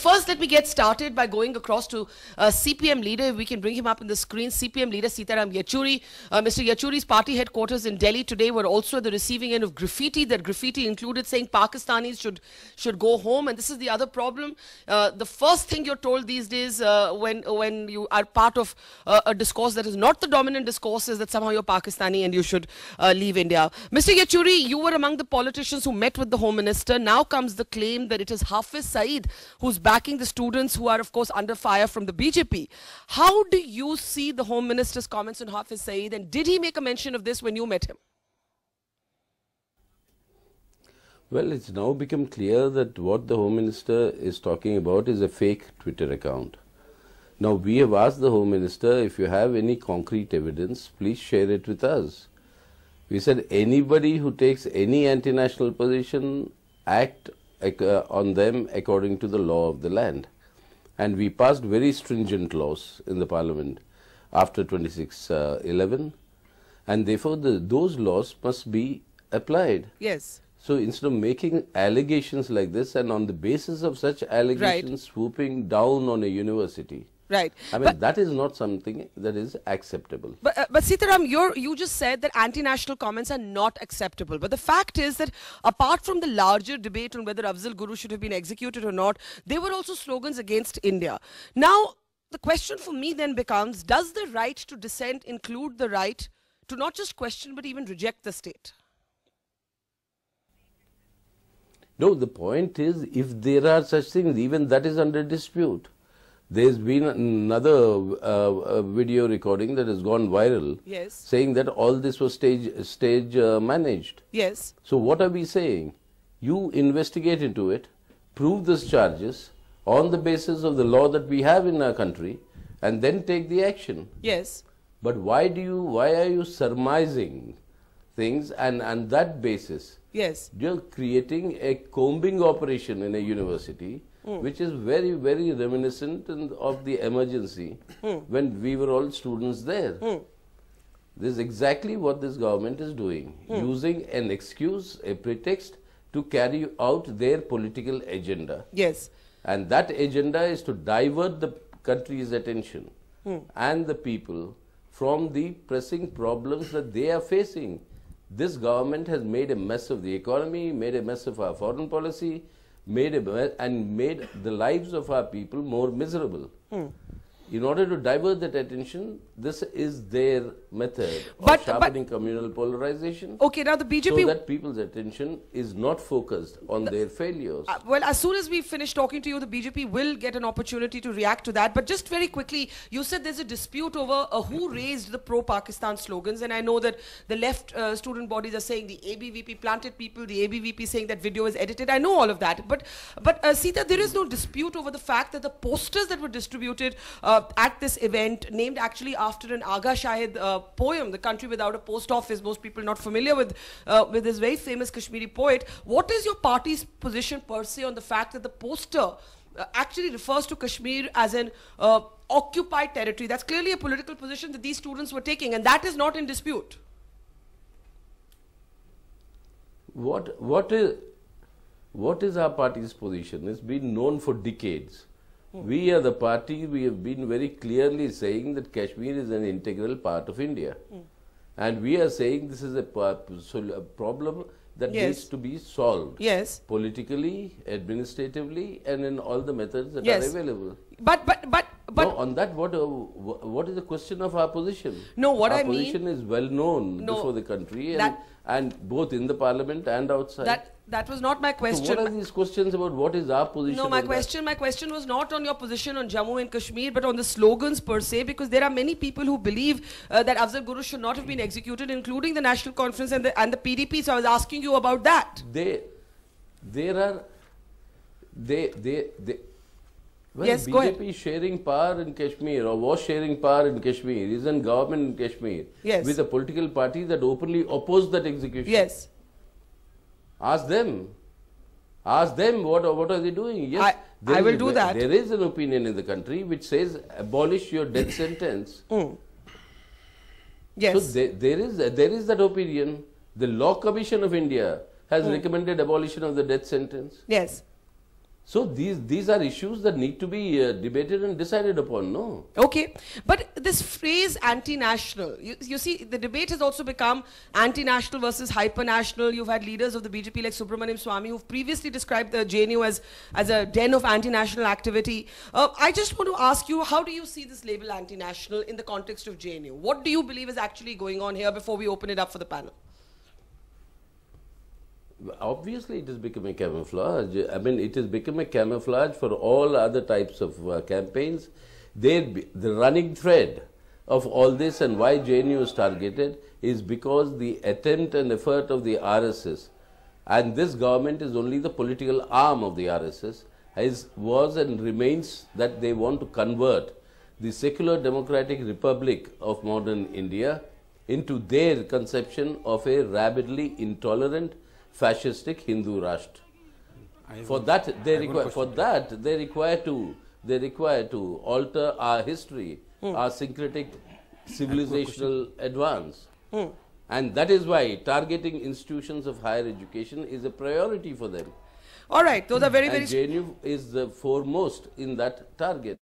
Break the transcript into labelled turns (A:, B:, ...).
A: First, let me get started by going across to uh, CPM leader. If we can bring him up on the screen, CPM leader Sitaram Yachuri. Uh, Mr. Yachuri's party headquarters in Delhi today were also at the receiving end of graffiti. That graffiti included saying Pakistanis should should go home. And this is the other problem. Uh, the first thing you're told these days uh, when when you are part of uh, a discourse that is not the dominant discourse is that somehow you're Pakistani and you should uh, leave India. Mr. Yachuri, you were among the politicians who met with the Home Minister. Now comes the claim that it is Hafiz Saeed who's backing the students who are, of course, under fire from the BJP. How do you see the Home Minister's comments on Hafiz Saeed, and did he make a mention of this when you met him?
B: Well, it's now become clear that what the Home Minister is talking about is a fake Twitter account. Now, we have asked the Home Minister if you have any concrete evidence, please share it with us. We said anybody who takes any anti national position, act uh, on them according to the law of the land. And we passed very stringent laws in the parliament after 2611 uh, and therefore the, those laws must be applied. Yes. So instead of making allegations like this and on the basis of such allegations right. swooping down on a university,
A: Right. I mean, but, that
B: is not something that is acceptable.
A: But, uh, but Sitaram, you you just said that anti-national comments are not acceptable. But the fact is that apart from the larger debate on whether Afzal Guru should have been executed or not, there were also slogans against India. Now, the question for me then becomes, does the right to dissent include the right to not just question but even reject the state?
B: No, the point is, if there are such things, even that is under dispute there's been another uh, video recording that has gone viral. Yes. Saying that all this was stage stage uh, managed. Yes. So what are we saying? You investigate into it, prove these charges on the basis of the law that we have in our country, and then take the action. Yes. But why do you? Why are you surmising things and and that basis? Yes. You're creating a combing operation in a university Mm. which is very, very reminiscent in, of the emergency mm. when we were all students there. Mm. This is exactly what this government is doing, hmm. using an excuse, a pretext to carry out their political agenda. Yes. And that agenda is to divert the country's attention hmm. and the people from the pressing problems that they are facing. This government has made a mess of the economy, made a mess of our foreign policy, made a, and made the lives of our people more miserable. Hmm in order to divert that attention, this is their method of but, sharpening but, communal polarization.
A: Okay, now the BJP... So that
B: people's attention is not focused on the, their failures. Uh,
A: well, as soon as we finish talking to you, the BJP will get an opportunity to react to that. But just very quickly, you said there's a dispute over uh, who raised the pro-Pakistan slogans. And I know that the left uh, student bodies are saying the ABVP planted people, the ABVP saying that video is edited. I know all of that. But, but uh, Sita, there is no dispute over the fact that the posters that were distributed... Uh, uh, at this event, named actually after an Aga Shahid uh, poem, The Country Without a Post Office. Most people not familiar with, uh, with this very famous Kashmiri poet. What is your party's position per se on the fact that the poster uh, actually refers to Kashmir as an uh, occupied territory? That's clearly a political position that these students were taking, and that is not in dispute.
B: What, what is what is our party's position? It's been known for decades. We are the party, we have been very clearly saying that Kashmir is an integral part of India. Hmm. And we are saying this is a, a problem that yes. needs to be solved. Yes. Politically, administratively, and in all the methods that yes. are available. But, but, but but no, on that, what uh, what is the question of our position? No, what our I mean. Our position is well known no, before the country and, and both in the parliament and outside. That
A: that was not my question. So what are
B: these questions about what is our position? No, my question,
A: my question was not on your position on Jammu and Kashmir, but on the slogans per se, because there are many people who believe uh, that Afzal Guru should not have been executed, including the National Conference and the and the PDP. So I was asking you about that.
B: They, there are, they, they, they well, yes, BJP go ahead. is sharing power in Kashmir or was sharing power in Kashmir, is not government in Kashmir yes. with a political party that openly opposed that execution. Yes. Ask them. Ask them what, what are they doing. Yes, I, I will do that. There is an opinion in the country which says abolish your death sentence. Mm. Yes. So there, there, is, there is that opinion. The Law Commission of India has mm. recommended abolition of the death sentence. Yes. So these these are issues that need to be uh, debated and decided upon, no?
A: Okay, but this phrase anti-national, you, you see, the debate has also become anti-national versus hyper-national. You've had leaders of the BJP like Subramaniam Swamy who've previously described the uh, JNU as, as a den of anti-national activity. Uh, I just want to ask you, how do you see this label anti-national in the context of JNU? What do you believe is actually going on here before we open it up for the panel?
B: Obviously, it has become a camouflage. I mean, it has become a camouflage for all other types of uh, campaigns. They, the running thread of all this and why JNU is targeted is because the attempt and effort of the RSS and this government is only the political arm of the RSS has was and remains that they want to convert the secular democratic republic of modern India into their conception of a rabidly intolerant fascistic Hindu Rashtra. for that they require for that. that they require to they require to alter our history, hmm. our syncretic civilizational advance. Hmm. And that is why targeting institutions of higher education is a priority for them. All right, those are very, very... And JNU is the foremost in that target.